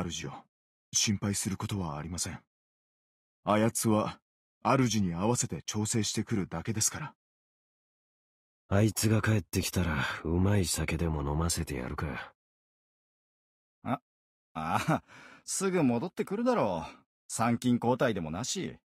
主よ、心配することはありません。あやつは、主に合わせて調整してくるだけですから。あいつが帰ってきたら、うまい酒でも飲ませてやるか。あ、ああ、すぐ戻ってくるだろう。参勤交代でもなし。